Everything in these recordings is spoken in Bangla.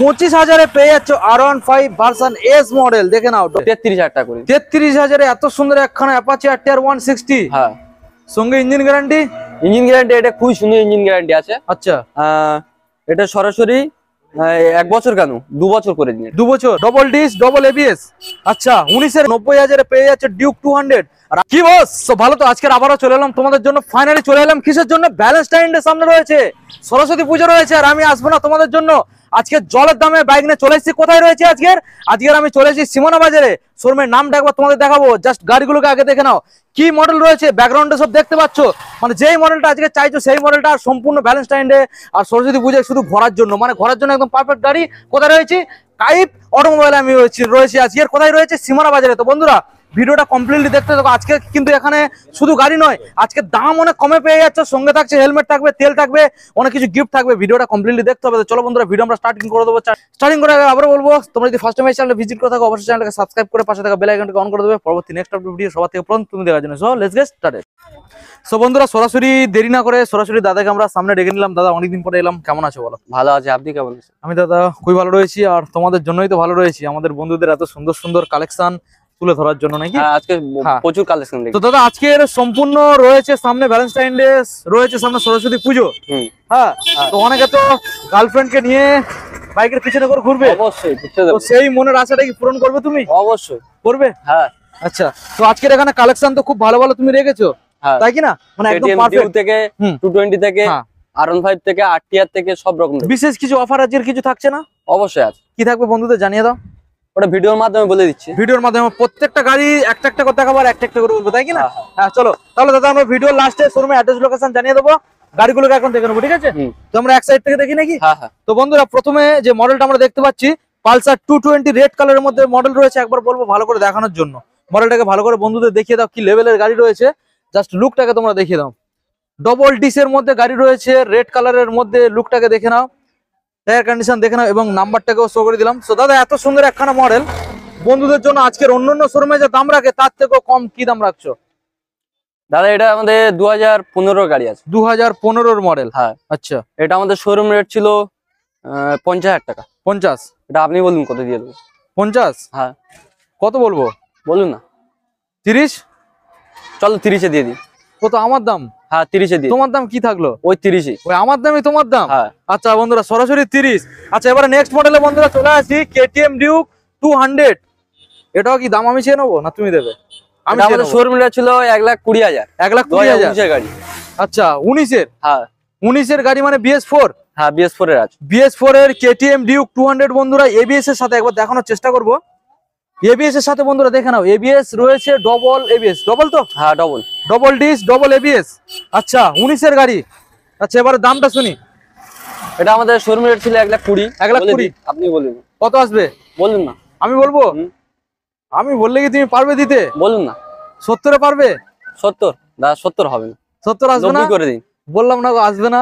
পঁচিশ হাজারে পেয়ে যাচ্ছ R one five version S model দেখে নাও তেত্রিশ হাজার টাকা করে তেত্রিশ হাজারে এত সুন্দর একখানা অ্যাপাচি আর টিয়ার ওয়ান সিক্সটি হ্যাঁ সঙ্গে ইঞ্জিন গ্যারান্টি ইঞ্জিন গ্যারান্টি এটা খুবই সুন্দর ইঞ্জিন গ্যারান্টি আছে আচ্ছা এটা সরাসরি এক বছর কেন দু বছর করে দিন দু বছর ডবল ডিস ডবল এবিএস আচ্ছা উনিশের নব্বই হাজারে পেয়ে যাচ্ছে ডিউক টু হান্ড্রেড আর কি বস ভালো তো আজকের আবারও চলে এলাম তোমাদের জন্য ফাইনালি চলে এলাম কিসের জন্য ব্যালেন্স টাইম সামনে রয়েছে সরস্বতী পুজো রয়েছে আর আমি আসবো না তোমাদের জন্য আজকে জলের দামে বাইক নিয়ে চলে এসেছি কোথায় রয়েছে আজকের আজকের আমি চলে এসেছি সিমোনা বাজারে শোরুমের নামটা একবার তোমাদের দেখাবো জাস্ট গাড়িগুলোকে আগে দেখে নাও কি মডেল রয়েছে ব্যাকগ্রাউন্ডে সব দেখতে পাচ্ছ মানে যেই মডেলটা আজকে চাইছো সেই মডেলটা সম্পূর্ণ ব্যালেন্স টাইন্ডে আর সরস্বতী পুজোয় শুধু ঘোরার জন্য মানে ঘোরার জন্য একদম পারফেক্ট গাড়ি কোথায় রয়েছে কাইপ অটোমোবাইল আমি রয়েছি আজকে কোথায় রয়েছে সিমারা বাজারে তো বন্ধুরা ভিডিওটা কমপ্লিটলি দেখতে থাকো আজকে কিন্তু এখানে শুধু গাড়ি নয় আজকে দাম অনেক কমে পেয়ে যাচ্ছে সঙ্গে থাকছে হেলমেট থাকবে তেল থাকবে অনেক কিছু গিফট থাকবে ভিডিওটা কমপ্লিটলি দেখতে হবে চলো বন্ধুরা ভিডিও আমরা স্টার্টিং করে দেবো স্টার্টিং করে আবার বলবো তোমরা যদি ফার্স্ট টাইম এই ভিজিট করে থাকো অবশ্যই চ্যানেলকে সাবস্ক্রাইব করে পাশে থাকা বেল আইকনটাকে অন করে দেবে পরবর্তী নেক্সট ভিডিও সবার থেকে প্রথম তুমি দেখার জন্য so let's get started so বন্ধুরা সরাসরি দেরি না করে সরাসরি দাদাকে আমরা সামনে ডেকে নিলাম দাদা অনেকদিন পরে এলাম কেমন আছো বলো ভালো আছে আপনি কেমন আছেন আমি দাদা খুবই ভালো রয়েছি আর তোমাদের জন্যই তো ভালো রয়েছি আমাদের বন্ধুদের এত সুন্দর সুন্দর কালেকশন তুলে ধরার জন্য নাকি হ্যাঁ, আজকে হ্যাঁ। প্রচুর কালেকশন তো দাদা আজকের সম্পূর্ণ রয়েছে সামনে ভ্যালেন্টাইন ডে রয়েছে সামনে সরস্বতী পুজো হ্যাঁ তো অনেকে তো কে নিয়ে বাইকের পিছনে করে ঘুরবে অবশ্যই সেই মনের আশাটা কি পূরণ করবে তুমি অবশ্যই করবে হ্যাঁ আচ্ছা তো আজকের এখানে কালেকশন তো খুব ভালো ভালো তুমি রেখেছো হ্যাঁ। তাই কিনা না মানে একদম পারফেক্ট থেকে 220 থেকে আরন হ্যাঁ। 5 থেকে আরটিআর থেকে সব রকম বিশেষ কিছু অফার আজকের কিছু থাকছে না অবশ্যই আছে কি থাকবে বন্ধুদের জানিয়ে দাও ওটা ভিডিওর মাধ্যমে বলে দিচ্ছি ভিডিওর মাধ্যমে প্রত্যেকটা গাড়ি একটা একটা করে দেখাবো আর একটা একটা করে বলবো তাই কি হ্যাঁ, হ্যাঁ চলো তাহলে দাদা আমরা ভিডিও লাস্টে শোরুমে অ্যাড্রেস লোকেশন জানিয়ে দেবো গাড়িগুলোকে এখন দেখে নেবো ঠিক আছে তো আমরা এক সাইড থেকে দেখি নাকি তো বন্ধুরা প্রথমে যে মডেলটা আমরা দেখতে পাচ্ছি পালসার টু টোয়েন্টি রেড কালারের মধ্যে মডেল রয়েছে একবার বলবো ভালো করে দেখানোর জন্য মডেলটাকে ভালো করে বন্ধুদের দেখিয়ে দাও কি লেভেলের গাড়ি রয়েছে জাস্ট লুকটাকে তোমরা দেখিয়ে দাও ডবল ডিসের মধ্যে গাড়ি রয়েছে রেড কালারের মধ্যে লুকটাকে দেখে নাও এয়ার কন্ডিশন দেখে নাও এবং নাম্বারটাকেও শো করে দিলাম সো দাদা এত সুন্দর একখানা মডেল বন্ধুদের জন্য আজকের অন্যান্য শোরুমে যে দাম রাখে তার থেকেও কম কি দাম রাখছো দাদা এটা আমাদের দু হাজার গাড়ি আছে দু হাজার মডেল হ্যাঁ আচ্ছা এটা আমাদের শোরুম রেট ছিল পঞ্চাশ হাজার টাকা পঞ্চাশ এটা আপনি বলুন কত দিয়ে দেবো পঞ্চাশ হ্যাঁ কত বলবো বলুন না তিরিশ চলো তিরিশে দিয়ে দি কত আমার দাম হ্যাঁ তিরিশে দিয়ে তোমার দাম কি থাকলো ওই তিরিশে ওই আমার দামই তোমার দাম হ্যাঁ আচ্ছা বন্ধুরা সরাসরি তিরিশ আচ্ছা এবারে নেক্সট মডেলে বন্ধুরা চলে আসি কেটিএম ডিউক টু হান্ড্রেড এটাও কি দাম আমি চেয়ে নেবো না তুমি দেবে আমি ছিল এক লাখ কুড়ি হাজার এক লাখ কুড়ি হাজার গাড়ি আচ্ছা উনিশের হ্যাঁ উনিশের গাড়ি মানে ফোর হ্যাঁ বিএস ফোর আছে বিএস ফোর এর ডিউক টু হান্ড্রেড বন্ধুরা এর সাথে একবার দেখানোর চেষ্টা করবো এবিএস এর সাথে বন্ধুরা দেখে নাও এবিএস রয়েছে ডবল এবিএস ডবল তো হ্যাঁ double double disc double ABS আচ্ছা উনিশের গাড়ি আচ্ছা এবার দামটা শুনি এটা আমাদের শোরুম রেট ছিল এক লাখ কুড়ি এক লাখ কুড়ি আপনি বলুন কত আসবে বলুন না আমি বলবো আমি বললে কি তুমি পারবে দিতে বলুন না সত্তরে পারবে সত্তর না সত্তর হবে না সত্তর আসবে না করে দিন বললাম না আসবে না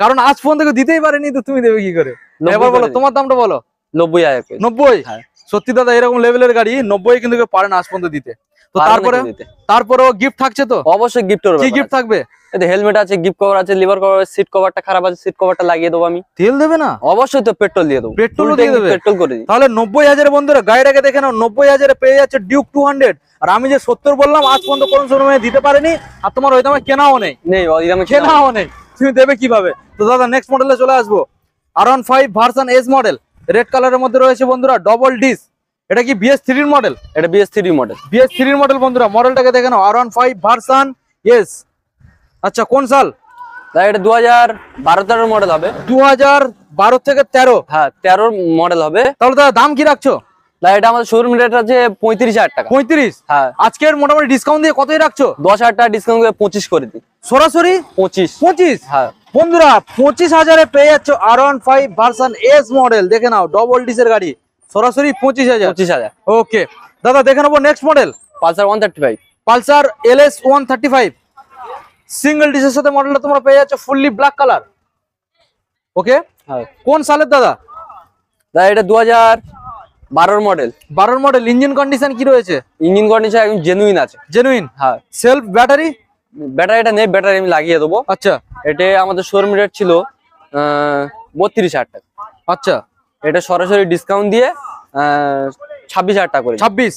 কারণ আজ ফোন থেকে দিতেই পারেনি তো তুমি দেবে কি করে এবার বলো তোমার দামটা বলো নব্বই হাজার নব্বই হ্যাঁ সত্যি দাদা এরকম লেভেলের গাড়ি নব্বই কিন্তু কেউ পারে না আজ পর্যন্ত দিতে তো তারপরে তারপরেও গিফট থাকছে তো অবশ্যই গিফট কি গিফট থাকবে হেলমেট আছে গিফট কভার আছে লিভার কভার আছে সিট কভারটা খারাপ আছে সিট কভারটা লাগিয়ে দেবো আমি তেল দেবে না অবশ্যই তো পেট্রোল দিয়ে দেবো পেট্রোল দিয়ে পেট্রোল করে দিই তাহলে নব্বই হাজার বন্ধুরা গাড়িটাকে দেখে নাও নব্বই হাজারে পেয়ে যাচ্ছে ডিউক টু হান্ড্রেড আর আমি যে সত্তর বললাম আজ পর্যন্ত কোন সময় দিতে পারিনি আর তোমার ওই তোমার কেনাও নেই নেই ওই দামে কেনাও নেই তুমি দেবে কিভাবে তো দাদা নেক্সট মডেলে চলে আসবো R one five version S model red কালারের মধ্যে রয়েছে বন্ধুরা ডবল ডিস এটা কি বিএস থ্রির মডেল এটা বিএস থ্রি মডেল বিএস থ্রির মডেল বন্ধুরা মডেলটাকে দেখে নাও R one five version yes আচ্ছা কোন সাল এটা দু হাজার বারো তেরোর মডেল হবে দু হাজার বারো থেকে তেরো হ্যাঁ তেরোর মডেল হবে তাহলে দাদা দাম কি রাখছো এটা আমাদের পঁয়ত্রিশ হাজার টাকা পঁয়ত্রিশ হ্যাঁ আজকের মোটামুটি ডিসকাউন্ট দিয়ে কতই রাখছো দশ হাজার টাকা ডিসকাউন্ট দিয়ে পঁচিশ করে দিই সরাসরি পঁচিশ পঁচিশ হ্যাঁ বন্ধুরা পঁচিশ হাজারে পেয়ে যাচ্ছ R one five version S model দেখে নাও ডবল ডিসের গাড়ি সরাসরি পঁচিশ হাজার পঁচিশ হাজার ওকে দাদা দেখে নেবো next model Pulsar one thirty five Pulsar L S one thirty five single ডিসের সাথে মডেলটা তোমরা পেয়ে যাচ্ছ ফুললি ব্ল্যাক কালার ওকে কোন সালের দাদা দাদা এটা দু হাজার বারোর মডেল বারোর মডেল ইঞ্জিন কন্ডিশন কি রয়েছে ইঞ্জিন কন্ডিশন একদম জেনুইন আছে জেনুইন হ্যাঁ সেলফ ব্যাটারি ব্যাটারি এটা নেই ব্যাটারি আমি লাগিয়ে দেবো আচ্ছা এটা আমাদের শোরুম রেট ছিল বত্রিশ হাজার টাকা আচ্ছা এটা সরাসরি ডিসকাউন্ট দিয়ে ছাব্বিশ হাজার টাকা করে ছাব্বিশ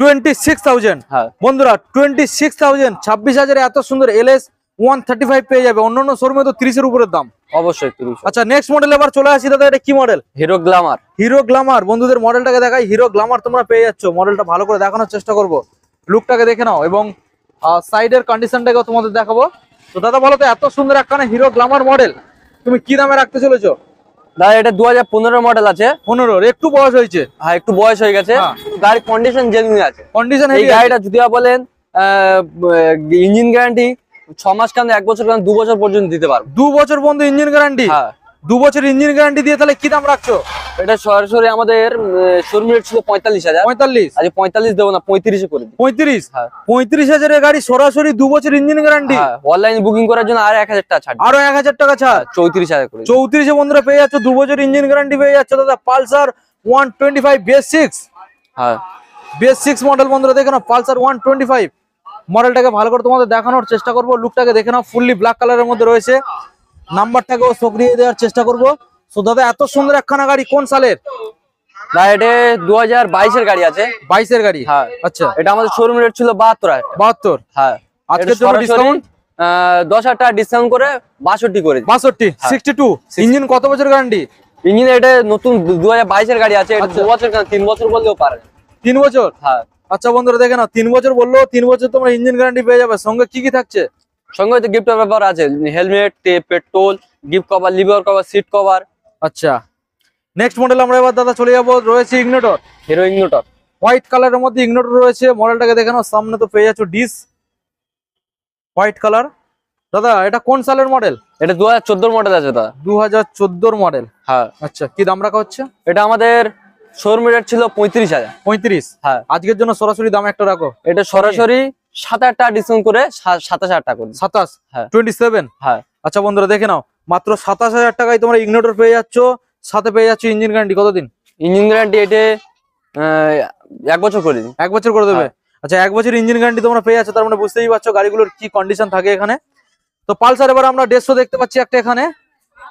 টোয়েন্টি সিক্স থাউজেন্ড হ্যাঁ বন্ধুরা টোয়েন্টি সিক্স থাউজেন্ড ছাব্বিশ হাজারে এত সুন্দর L S one thirty five পেয়ে যাবে অন্য অন্য শোরুমে তো তিরিশের উপরের দাম অবশ্যই তিরিশ আচ্ছা নেক্সট মডেল আবার চলে আসি দাদা এটা কি model Hero Glamour Hero Glamour বন্ধুদের মডেলটাকে দেখাই হিরো গ্লামার তোমরা পেয়ে যাচ্ছ মডেলটা ভালো করে দেখানোর চেষ্টা করবো লুকটাকে দেখে নাও এবং সাইডের কন্ডিশনটাকেও তোমাদের দেখাবো তো দাদা বলো তো এত সুন্দর একখানে হিরো গ্লামার মডেল তুমি কি দামে রাখতে চলেছো দাদা এটা দু হাজার মডেল আছে পনেরোর একটু বয়স হয়েছে হ্যাঁ একটু বয়স হয়ে গেছে হ্যাঁ। গাড়ির কন্ডিশন জেনুইন আছে কন্ডিশন এই গাড়িটা যদি বলেন ইঞ্জিন গ্যারান্টি ছ মাস কান এক বছর কান দু বছর পর্যন্ত দিতে পারবো দু বছর পর্যন্ত ইঞ্জিন গ্যারান্টি হ্যাঁ দু বছর ইঞ্জিন গ্যারান্টি দিয়ে তাহলে কি দাম রাখছো এটা সরাসরি আমাদের শোরুম রেট ছিল পঁয়তাল্লিশ হাজার পঁয়তাল্লিশ আজ পঁয়তাল্লিশ দেবো না পঁয়ত্রিশে করে পঁয়ত্রিশ হ্যাঁ। পঁয়ত্রিশ হাজারের গাড়ি সরাসরি দু বছর ইঞ্জিন গ্যারান্টি অনলাইন বুকিং করার জন্য আর এক হাজার টাকা ছাড় আরো এক হাজার টাকা ছাড় হ্যাঁ, চৌত্রিশ হাজার করে চৌত্রিশে বন্ধুরা পেয়ে যাচ্ছ দু বছর ইঞ্জিন গ্যারান্টি পেয়ে যাচ্ছ দাদা Pulsar one twenty five BS six হ্যাঁ বেস সিক্স মডেল বন্ধুরা দেখে না পালসার ওয়ান টোয়েন্টি ফাইভ মডেলটাকে ভালো করে তোমাদের দেখানোর চেষ্টা করবো লুকটাকে দেখে নাও ফুললি ব্ল্যাক কালারের মধ্যে রয়েছে নাম্বারটাকেও সক্রিয় দেওয়ার চেষ্টা করব তো দাদা এত সুন্দর একখানা গাড়ি কোন সালের না এটা দু হাজার বাইশের গাড়ি আছে বাইশের গাড়ি হ্যাঁ আচ্ছা এটা আমাদের শোরুম রেট ছিল বাহাত্তর বাহাত্তর হ্যাঁ আজকের জন্য ডিসকাউন্ট দশ হাজার টাকা ডিসকাউন্ট করে বাষট্টি করে বাষট্টি সিক্সটি হ্যাঁ। টু ইঞ্জিন কত বছর গ্যারান্টি ইঞ্জিন এটা নতুন দু হাজার বাইশের গাড়ি আছে এটা আচ্ছা। দু বছর তিন বছর বললেও পারে তিন বছর হ্যাঁ আচ্ছা বন্ধুরা দেখে না তিন বছর বললো তিন বছর তোমরা ইঞ্জিন গ্যারান্টি পেয়ে যাবে সঙ্গে কি কি থাকছে সঙ্গে হয়তো গিফটের ব্যাপার আছে helmet tape petrol gift cover lever cover seat cover আচ্ছা নেক্সট মডেল আমরা এবার দাদা চলে যাবো রয়েছে ইগনোটর হিরো ইগনোটর হোয়াইট কালারের মধ্যে ইগনোটর রয়েছে মডেলটাকে দেখানো সামনে তো পেয়ে যাচ্ছ ডিস হোয়াইট কালার দাদা এটা কোন সালের মডেল এটা দু হাজার মডেল আছে দাদা দু হাজার মডেল হ্যাঁ আচ্ছা কি দাম রাখা হচ্ছে এটা আমাদের শোরুম রেট ছিল পঁয়ত্রিশ হাজার পঁয়ত্রিশ হ্যাঁ আজকের জন্য সরাসরি দাম একটা রাখো এটা সরাসরি সাত আটটা ডিসকাউন্ট করে সাতাশ হাজার টাকা সাতাশ হ্যাঁ টোয়েন্টি সেভেন হ্যাঁ আচ্ছা বন্ধুরা দেখে নাও মাত্র সাতাশ হাজার টাকায় তোমরা ইগনোটর পেয়ে যাচ্ছ সাথে পেয়ে যাচ্ছ ইঞ্জিন গ্যারান্টি কতদিন ইঞ্জিন গ্যারান্টি এটে এক বছর করে দিন এক বছর করে দেবে হ্যাঁ। আচ্ছা এক বছর ইঞ্জিন গ্যারান্টি তোমরা পেয়ে যাচ্ছ তার মানে বুঝতেই পারছো গাড়িগুলোর কি কন্ডিশন থাকে এখানে তো পালসার এবার আমরা দেড়শো দেখতে পাচ্ছি একটা এখানে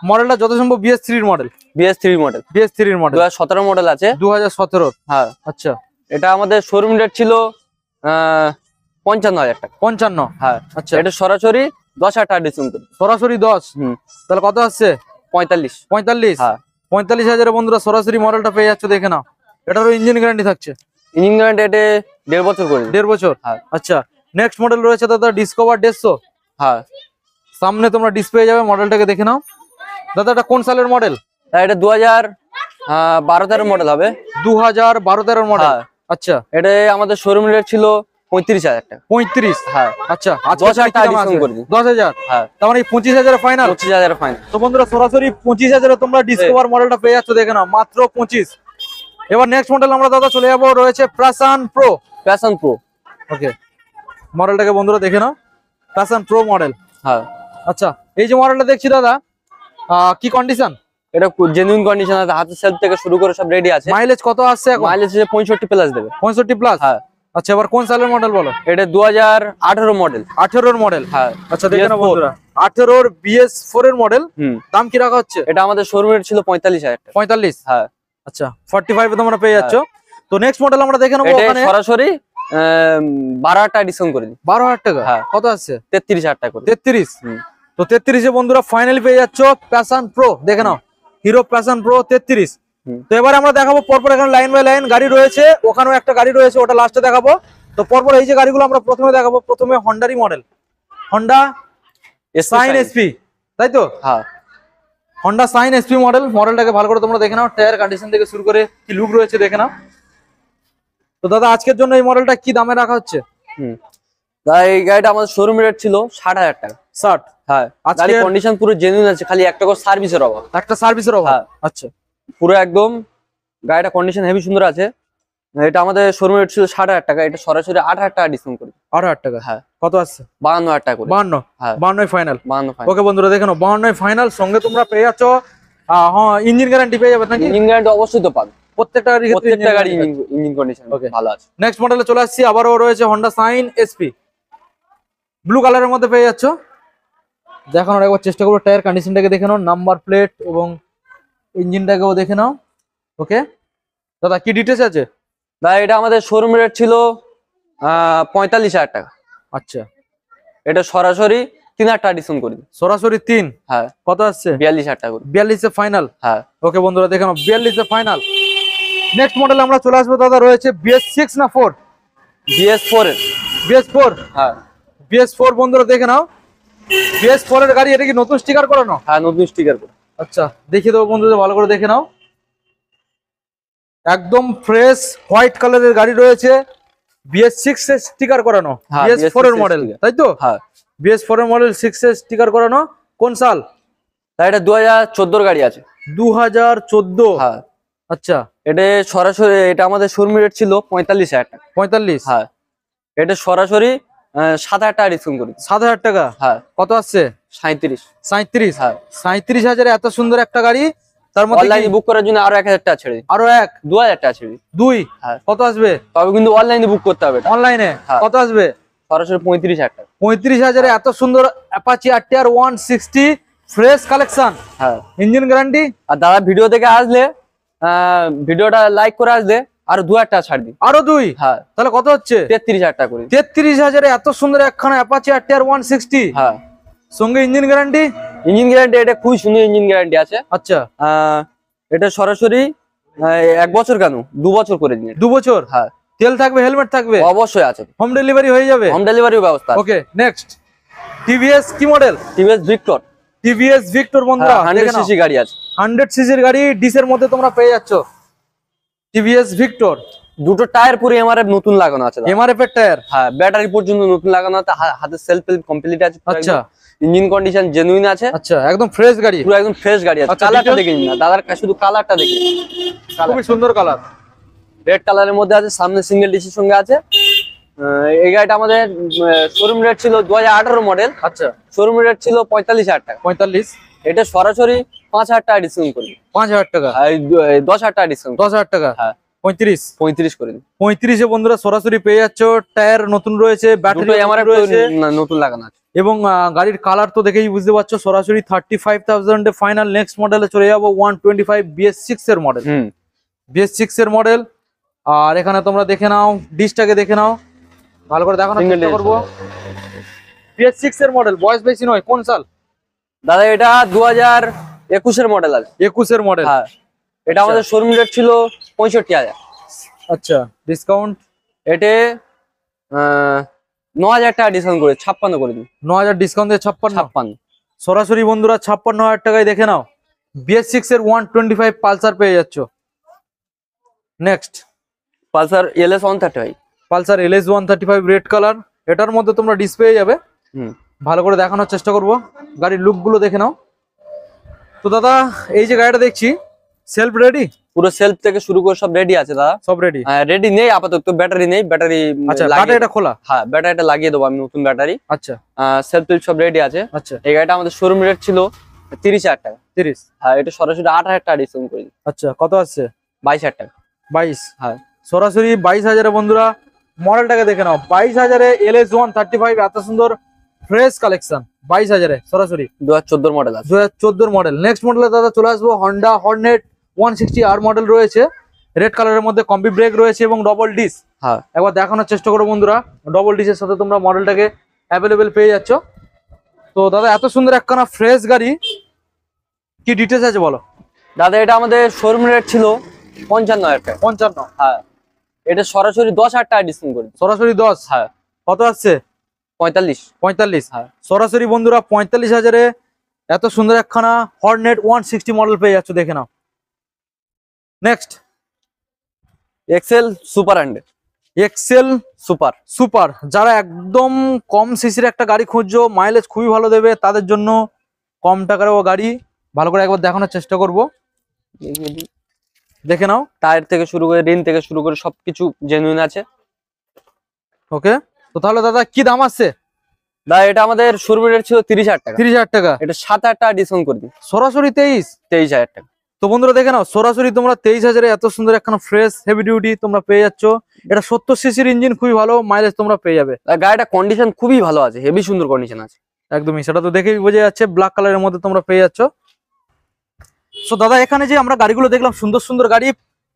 মডেলটা যত সম্ভব বিএস থ্রির মডেল বিএস থ্রির মডেল বিএস থ্রির মডেল দু হাজার মডেল আছে দু হাজার হ্যাঁ আচ্ছা এটা আমাদের শোরুম রেট ছিল আহ পঞ্চান্ন হাজার টাকা পঞ্চান্ন হ্যাঁ আচ্ছা এটা সরাসরি দশ হাজার টাকা সরাসরি দশ হুম তাহলে কত আসছে পঁয়তাল্লিশ পঁয়তাল্লিশ হ্যাঁ পঁয়তাল্লিশ হাজার বন্ধুরা সরাসরি মডেলটা পেয়ে যাচ্ছে দেখে নাও এটারও ইঞ্জিন গ্যারান্টি থাকছে ইঞ্জিন গ্যারান্টি এটে দেড় বছর করে দেড় বছর হ্যাঁ আচ্ছা নেক্সট মডেল রয়েছে দাদা ডিসকভার দেড়শো হ্যাঁ সামনে তোমরা ডিসপ্লে যাবে মডেলটাকে দেখে নাও দাদা এটা কোন সালের মডেল হ্যাঁ, এটা দু হাজার বারো তেরো মডেল হবে দু হাজার বারো তেরোর মডেল হ্যাঁ। আচ্ছা এটা আমাদের শোরুম রেট ছিল পঁয়ত্রিশ হাজার টাকা পঁয়ত্রিশ হ্যাঁ আচ্ছা দশ হাজার টাকা দশ হাজার হ্যাঁ। মানে পঁচিশ হাজার ফাইনাল পঁচিশ হাজার তো বন্ধুরা সরাসরি পঁচিশ তোমরা মডেলটা পেয়ে দেখে মাত্র পঁচিশ এবার নেক্সট মডেল আমরা দাদা চলে যাবো রয়েছে প্রো প্যাশন প্রো ওকে মডেলটাকে বন্ধুরা দেখে নাও প্যাশন প্রো মডেল হ্যাঁ আচ্ছা এই যে মডেলটা দেখছি দাদা কি কন্ডিশন এটা কন্ডিশন আছে থেকে শুরু করে সব রেডি আছে মাইলেজ কত আসছে মাইলেজ প্লাস দেবে পঁয়ষট্টি প্লাস হ্যাঁ আচ্ছা এবার কোন সালের মডেল বলো এটা দু হাজার মডেল আঠেরোর মডেল হ্যাঁ আচ্ছা দেখে নাও আঠেরোর বিএস ফোর এর মডেল দাম কি রাখা হচ্ছে এটা আমাদের শোরুমের ছিল পঁয়তাল্লিশ হাজার পঁয়তাল্লিশ হ্যাঁ আচ্ছা ফর্টি ফাইভ তোমরা পেয়ে হ্যাঁ। যাচ্ছ তো নেক্সট মডেল আমরা দেখে নেবো সরাসরি বারো হাজার টাকা করে দিই বারো হাজার টাকা হ্যাঁ কত আছে তেত্রিশ হাজার টাকা তেত্রিশ তো তেত্রিশে বন্ধুরা ফাইনালি পেয়ে যাচ্ছ প্যাশন প্রো দেখে নাও হিরো প্যাশন প্রো তেত্রিশ তো এবার আমরা দেখাবো পরপর এখানে লাইন বাই লাইন গাড়ি রয়েছে ওখানেও একটা গাড়ি রয়েছে ওটা লাস্টে দেখাবো তো পরপর এই যে গাড়িগুলো আমরা প্রথমে দেখাবো প্রথমে হন্ডারই মডেল হন্ডা সাইন এসপি তাই তো হ্যাঁ হন্ডা সাইন এসপি মডেল মডেলটাকে ভালো করে তোমরা দেখে নাও টায়ার কন্ডিশন থেকে শুরু করে কি লুক রয়েছে দেখে নাও তো দাদা আজকের জন্য এই মডেলটা কি দামে রাখা হচ্ছে এই গাড়িটা আমাদের শোরুম রেট ছিল ষাট হাজার টাকা ষাট হ্যাঁ আজকে কন্ডিশন পুরো জেনুইন আছে খালি একটা করে সার্ভিসের অভাব একটা সার্ভিসের অভাব হ্যাঁ। আচ্ছা পুরো একদম গাড়িটা কন্ডিশন হেভি সুন্দর আছে এটা আমাদের শোরুম রেট ছিল সাড়ে হাজার টাকা এটা সরাসরি আট হাজার টাকা ডিসকাউন্ট করি আট হাজার টাকা হ্যাঁ কত আছে বান্ন হাজার টাকা বান্ন হ্যাঁ বাহান্নই ফাইনাল বাহান্ন ওকে বন্ধুরা দেখেন বাহান্নই ফাইনাল সঙ্গে তোমরা পেয়ে যাচ্ছ হ্যাঁ ইঞ্জিন গ্যারান্টি পেয়ে যাবে নাকি ইঞ্জিন গ্যারান্টি অবশ্যই তো পাবে প্রত্যেকটা গাড়ি প্রত্যেকটা গাড়ি ইঞ্জিন কন্ডিশন ওকে ভালো আছে নেক্সট মডেলে চলে আসছি আবারও রয়েছে হন্ডা সাইন এসপি ব্লু কালারের মধ্যে পেয়ে যাচ্ছ দেখানোর একবার চেষ্টা করবো টায়ার কন্ডিশনটাকে দেখে নাও নাম্বার প্লেট এবং ইঞ্জিনটাকেও দেখে নাও ওকে দাদা কি ডিটেলস আছে দাদা এটা আমাদের শোরুম রেট ছিল পঁয়তাল্লিশ হাজার টাকা আচ্ছা এটা সরাসরি তিন হাজার টাকা করি সরাসরি তিন হ্যাঁ কত আসছে বিয়াল্লিশ হাজার টাকা বিয়াল্লিশে ফাইনাল হ্যাঁ ওকে বন্ধুরা দেখে নাও বিয়াল্লিশে ফাইনাল নেক্সট মডেল আমরা চলে আসবো দাদা রয়েছে বিএস সিক্স না four BS four BS four হ্যাঁ বিএস ফোর বন্ধুরা দেখে নাও বিএস ফোর এর গাড়ি এটা কি নতুন স্টিকার করানো হ্যাঁ নতুন স্টিকার করো আচ্ছা দেখে দেবো বন্ধুদের ভালো করে দেখে নাও একদম ফ্রেশ হোয়াইট কালারের গাড়ি রয়েছে বিএস সিক্স এর স্টিকার করানো বিএস হ্যাঁ, ফোর এর মডেল তাই তো হ্যাঁ বিএস ফোর এর মডেল সিক্স এর স্টিকার করানো কোন সাল এটা দু হাজার চোদ্দোর গাড়ি আছে দু হাজার চোদ্দ হ্যাঁ আচ্ছা এটা সরাসরি এটা আমাদের শোরুম রেট ছিল পঁয়তাল্লিশ হাজার টাকা পঁয়তাল্লিশ হ্যাঁ এটা সরাসরি সাত হাজার করি সাত হাজার টাকা হ্যাঁ কত আসছে হ্যাঁ এত সুন্দর একটা গাড়ি তার মধ্যে বুক করার জন্য আরো এক হাজার টাকা আরো এক দু হাজার টাকা দুই হ্যাঁ। কত আসবে তবে কিন্তু বুক করতে হবে অনলাইনে হ্যাঁ। কত আসবে পঁয়ত্রিশ হাজার টাকা পঁয়ত্রিশ হাজারে এত সুন্দর Apache R one sixty fresh collection হ্যাঁ ইঞ্জিন গ্যারান্টি আর দাদা ভিডিও থেকে আসলে ভিডিওটা লাইক করে আসলে আর দু হাজার টাকা ছাড় দিই আরো দুই হ্যাঁ তাহলে কত হচ্ছে তেত্রিশ হাজার টাকা করে তেত্রিশ হাজারে এত সুন্দর একখানা অ্যাপাচি আর টিয়ার ওয়ান সিক্সটি হ্যাঁ সঙ্গে ইঞ্জিন গ্যারান্টি ইঞ্জিন গ্যারান্টি এটা খুবই সুন্দর ইঞ্জিন গ্যারান্টি আছে আচ্ছা এটা সরাসরি এক বছর কেন দু বছর করে দিন দু বছর হ্যাঁ তেল থাকবে হেলমেট থাকবে অবশ্যই আছে হোম ডেলিভারি হয়ে যাবে হোম ডেলিভারি ব্যবস্থা ওকে নেক্সট টিভিএস কি model TVS Victor TVS Victor বন্ধুরা 100 হ্যাঁ, সিসি গাড়ি আছে 100 সিসির গাড়ি ডিসের মধ্যে তোমরা পেয়ে যাচ্ছ টিভিএস ভিক্টর দুটো টায়ার পুরো এমআরএফ নতুন লাগানো আছে এফ এর টায়ার হ্যাঁ ব্যাটারি পর্যন্ত নতুন লাগানো আছে হাতে সেলফ হেল্প কমপ্লিট আছে আচ্ছা ইঞ্জিন কন্ডিশন জেনুইন আছে আচ্ছা একদম ফ্রেশ গাড়ি পুরো একদম ফ্রেশ গাড়ি আছে কালারটা আচ্ছা, দেখেন না দাদার কাছে শুধু কালারটা দেখেন খুবই সুন্দর কালার রেড কালারের মধ্যে আছে সামনে সিঙ্গেল ডিসির সঙ্গে আছে এই গাড়িটা আমাদের শোরুম রেট ছিল দু মডেল আচ্ছা শোরুম রেট ছিল পঁয়তাল্লিশ হাজার টাকা পঁয়তাল্লিশ এটা সরাসরি পাঁচ হাজার টাকা ডিসকাউন্ট করে পাঁচ হাজার টাকা দশ হাজার টাকা দশ হাজার টাকা হ্যাঁ পঁয়ত্রিশ পঁয়ত্রিশ করে দিন পঁয়ত্রিশে বন্ধুরা সরাসরি পেয়ে যাচ্ছ টায়ার নতুন রয়েছে ব্যাটারি রয়েছে নতুন লাগানো এবং গাড়ির কালার তো দেখেই বুঝতে পারছো সরাসরি থার্টি ফাইভ থাউজেন্ডে ফাইনাল নেক্সট মডেলে চলে যাবো one twenty five BS six এর মডেল বিএস সিক্স এর মডেল আর এখানে তোমরা দেখে নাও ডিসটাকে দেখে নাও ভালো করে দেখানোর করবো বিএস সিক্স এর মডেল বয়স বেশি নয় কোন সাল দাদা এটা দু হাজার একুশের মডেল আছে একুশের মডেল হ্যাঁ। এটা আমাদের শোরুম আচ্ছা। রেট ছিল পঁয়ষট্টি হাজার আচ্ছা ডিসকাউন্ট এটে ন হাজার টাকা ডিসকাউন্ট করে ছাপ্পান্ন করে দিন ন হাজার ডিসকাউন্ট দিয়ে ছাপ্পান্ন ছাপ্পান্ন সরাসরি বন্ধুরা ছাপ্পান্ন হাজার টাকায় দেখে নাও বিএস সিক্স এর ওয়ান টোয়েন্টি ফাইভ পালসার পেয়ে যাচ্ছ next Pulsar L S one thirty five Pulsar L S one thirty five red colour এটার মধ্যে তোমরা ডিসপ্লে যাবে ভালো করে দেখানোর চেষ্টা করবো গাড়ির লুকগুলো দেখে নাও তো দাদা এই যে গাড়িটা দেখছি সেলফ রেডি পুরো সেলফ থেকে শুরু করে সব রেডি আছে দাদা সব রেডি হ্যাঁ রেডি নেই আপাতত ব্যাটারি নেই ব্যাটারি আচ্ছা ব্যাটারিটা খোলা হ্যাঁ ব্যাটারিটা লাগিয়ে দেবো আমি নতুন ব্যাটারি আচ্ছা সেলফ টেলফ সব রেডি আছে আচ্ছা এই গাড়িটা আমাদের শোরুম রেট ছিল তিরিশ হাজার টাকা তিরিশ হ্যাঁ এটা সরাসরি আট হাজার টাকা ডিসকাউন্ট করে আচ্ছা কত আছে বাইশ হাজার টাকা বাইশ হ্যাঁ সরাসরি বাইশ হাজারে বন্ধুরা মডেলটাকে দেখে নাও বাইশ হাজারে L S one thirty five এত সুন্দর ফ্রেশ কালেকশন বাইশ হাজারে সরাসরি দু হাজার মডেল দু হাজার মডেল নেক্সট মডেলে দাদা চলে আসবো Honda Hornet one sixty R model রয়েছে রেড কালারের মধ্যে কম্পি ব্রেক রয়েছে এবং ডবল ডিস হ্যাঁ একবার দেখানোর চেষ্টা করো বন্ধুরা ডবল ডিসের সাথে তোমরা মডেলটাকে অ্যাভেলেবেল পেয়ে যাচ্ছ তো দাদা এত সুন্দর একখানা ফ্রেশ গাড়ি কি ডিটেলস আছে বলো দাদা এটা আমাদের শোরুম রেট ছিল পঞ্চান্ন হাজার পঞ্চান্ন হ্যাঁ এটা সরাসরি দশ হাজার টাকা ডিসকাউন্ট করি সরাসরি দশ হ্যাঁ কত আসছে পঁয়তাল্লিশ পঁয়তাল্লিশ হ্যাঁ সরাসরি বন্ধুরা পঁয়তাল্লিশ হাজারে এত সুন্দর একখানা হর্নেট ওয়ান সিক্সটি মডেল পেয়ে যাচ্ছে দেখে নাও next XL super and XL super super যারা একদম কম সিসির একটা গাড়ি খুঁজছো মাইলেজ খুবই ভালো দেবে তাদের জন্য কম টাকার ও গাড়ি ভালো করে একবার দেখানোর চেষ্টা করব দেখে নাও টায়ার থেকে শুরু করে রিন থেকে শুরু করে সবকিছু জেনুইন আছে ওকে তো তাহলে দাদা কি দাম আছে দা এটা আমাদের শুরু ছিল তিরিশ হাজার টাকা তিরিশ হাজার টাকা এটা সাত হাজার টাকা ডিসকাউন্ট করে দিই সরাসরি তেইশ তেইশ হাজার টাকা তো বন্ধুরা দেখে নাও সরাসরি তোমরা তেইশ হাজারে এত সুন্দর একখানা ফ্রেশ হেভি ডিউটি তোমরা পেয়ে যাচ্ছ এটা সত্তর সিসির ইঞ্জিন খুবই ভালো মাইলেজ তোমরা পেয়ে যাবে আর গাড়িটা কন্ডিশন খুবই ভালো আছে হেভি সুন্দর কন্ডিশন আছে একদমই সেটা তো দেখেই বোঝা যাচ্ছে ব্ল্যাক কালারের মধ্যে তোমরা পেয়ে যাচ্ছ সো দাদা এখানে যে আমরা গাড়িগুলো দেখলাম সুন্দর সুন্দর গাড়ি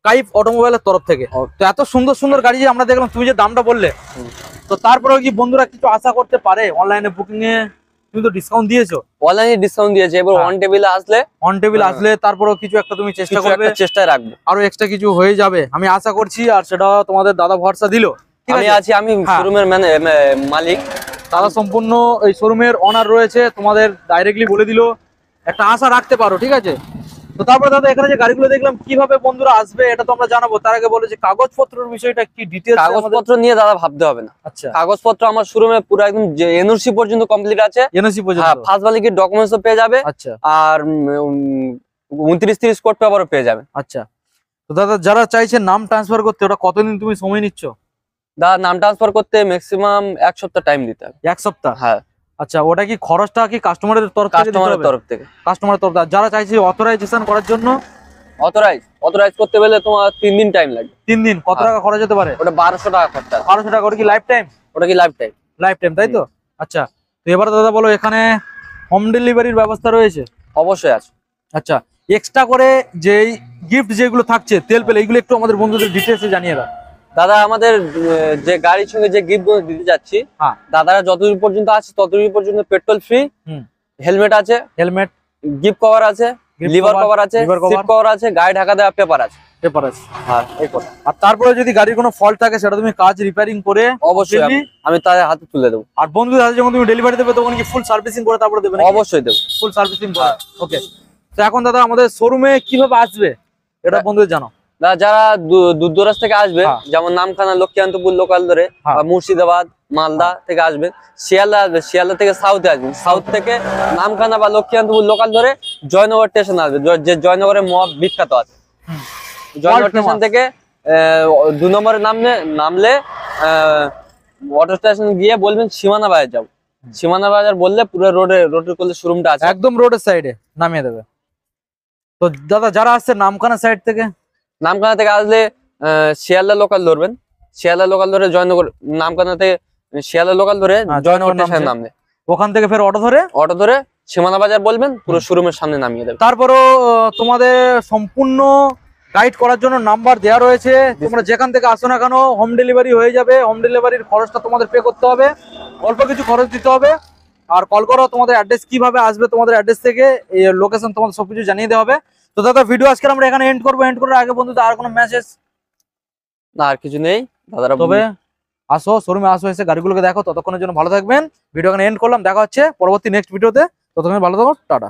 কাইফ অটোমোবাইলের তরফ থেকে তো এত সুন্দর সুন্দর গাড়ি যে আমরা দেখলাম তুমি যে দামটা বললে তো তারপরে কি বন্ধুরা কিছু আশা করতে পারে অনলাইনে বুকিং এ তুমি তো ডিসকাউন্ট দিয়েছো ডিসকাউন্ট দিয়েছে এবার হ্যাঁ। আসলে টেবিল হ্যাঁ। আসলে কিছু একটা তুমি চেষ্টা করবে চেষ্টায় আরো এক্সট্রা কিছু হয়ে যাবে আমি আশা করছি আর সেটা তোমাদের দাদা ভরসা দিল আমি শোরুমের হ্যাঁ। মালিক দাদা সম্পূর্ণ এই শোরুমের অনার রয়েছে তোমাদের ডাইরেক্টলি বলে দিল একটা আশা রাখতে পারো ঠিক আছে তো তারপরে দাদা এখানে যে গাড়িগুলো দেখলাম কিভাবে বন্ধুরা আসবে এটা তো আমরা জানাবো তার আগে বলে যে কাগজপত্রের বিষয়টা কি ডিটেলস কাগজপত্র নিয়ে দাদা ভাবতে হবে না আচ্ছা কাগজপত্র আমার শোরুমে পুরো একদম এনওসি পর্যন্ত কমপ্লিট আছে এনওসি পর্যন্ত ফার্স্ট ডকুমেন্টস ডকুমেন্টসও পেয়ে যাবে আচ্ছা আর 29 30 কোড পেপারও পেয়ে যাবে আচ্ছা তো দাদা যারা চাইছে নাম ট্রান্সফার করতে ওটা কতদিন তুমি সময় নিচ্ছ দাদা নাম ট্রান্সফার করতে ম্যাক্সিমাম এক সপ্তাহ টাইম দিতে হবে এক সপ্তাহ হ্যাঁ আচ্ছা ওটা কি খরচটা কি কাস্টমারের তরফ থেকে কাস্টমারের তরফ থেকে কাস্টমারের তরফ থেকে যারা চাইছে অথরাইজেশন করার জন্য অথরাইজ অথরাইজ করতে গেলে তোমার তিন দিন টাইম লাগে তিন দিন কত হ্যাঁ। টাকা খরচ হতে পারে ওটা বারোশো টাকা খরচ বারোশো টাকা করে কি লাইফ টাইম ওটা কি লাইফ টাইম লাইফ টাইম তাই তো আচ্ছা তো এবারে দাদা বলো এখানে হোম ডেলিভারির ব্যবস্থা রয়েছে অবশ্যই আছে আচ্ছা এক্সট্রা করে যেই গিফট যেগুলো থাকছে তেল পেলে এইগুলো একটু আমাদের বন্ধুদের ডিটেইলসে জানিয়ে দাও দাদা আমাদের যে গাড়ির সঙ্গে যে গিফট গুলো দিতে যাচ্ছি হ্যাঁ। দাদারা যতদূর পর্যন্ত আছে ততদূর পর্যন্ত পেট্রোল ফ্রি হেলমেট আছে হেলমেট গিফট কভার আছে লিভার কভার আছে সিট কভার আছে গায়ে ঢাকা দেওয়া পেপার আছে পেপার আছে হ্যাঁ এই কথা আর তারপরে যদি গাড়ির কোনো ফল্ট থাকে সেটা তুমি কাজ রিপেয়ারিং করে অবশ্যই আমি তার হাতে তুলে দেবো আর বন্ধুদের হাতে যখন তুমি ডেলিভারি দেবে তখন কি ফুল সার্ভিসিং করে তারপরে দেবে অবশ্যই দেবো ফুল সার্ভিসিং ওকে তো এখন দাদা আমাদের শোরুমে কিভাবে আসবে এটা হ্যাঁ। বন্ধুদের জানো যারা দূর দূরাজ থেকে আসবে হ্যাঁ। যেমন নামখানা লক্ষ্মীকান্তপুর লোকাল ধরে হ্যাঁ। বা মুর্শিদাবাদ মালদা থেকে আসবেন শিয়ালদা আসবে শিয়ালদা থেকে সাউথে আসবেন সাউথ থেকে নামখানা বা লক্ষ্মীকান্তপুর লোকাল ধরে জয়নগর স্টেশন আসবে যে জয়নগরের মহ বিখ্যাত আছে জয়নগর স্টেশন থেকে দু নম্বরে নামলে নামলে অটো স্টেশন গিয়ে বলবেন সীমানা বাজার যাবো সীমানা বাজার বললে পুরো রোডে রোডের করলে শোরুমটা আছে একদম রোডের সাইডে নামিয়ে দেবে তো দাদা যারা আসছে নামখানা সাইড থেকে নামখানা থেকে আসলে শিয়ালদা লোকাল ধরবেন শিয়ালদা লোকাল ধরে জয়নগর নামখানা থেকে শিয়ালদা লোকাল ধরে আচ্ছা, জয়নগর স্টেশনে নামলে ওখান থেকে ফের অটো ধরে অটো ধরে সীমানা বাজার বলবেন পুরো শোরুমের সামনে নামিয়ে দেবে তারপরও তোমাদের সম্পূর্ণ গাইড করার জন্য নাম্বার দেওয়া রয়েছে তোমরা যেখান থেকে আসো না কেন হোম ডেলিভারি হয়ে যাবে হোম ডেলিভারির খরচটা তোমাদের পে করতে হবে অল্প কিছু খরচ দিতে হবে আর কল করো তোমাদের অ্যাড্রেস কিভাবে আসবে তোমাদের অ্যাড্রেস থেকে লোকেশন তোমাদের সবকিছু জানিয়ে দেওয়া হবে তো দাদা ভিডিও আজকে আমরা এখানে এন্ড করবো এন্ড করার আগে বন্ধু আর কোনো মেসেজ না আর কিছু নেই দাদারা তবে আসো শোরুমে আসো এসে গাড়িগুলোকে দেখো ততক্ষণের জন্য ভালো থাকবেন ভিডিও এখানে এন্ড করলাম দেখা হচ্ছে পরবর্তী নেক্সট ভিডিওতে ততক্ষণ ভালো থাকো টাটা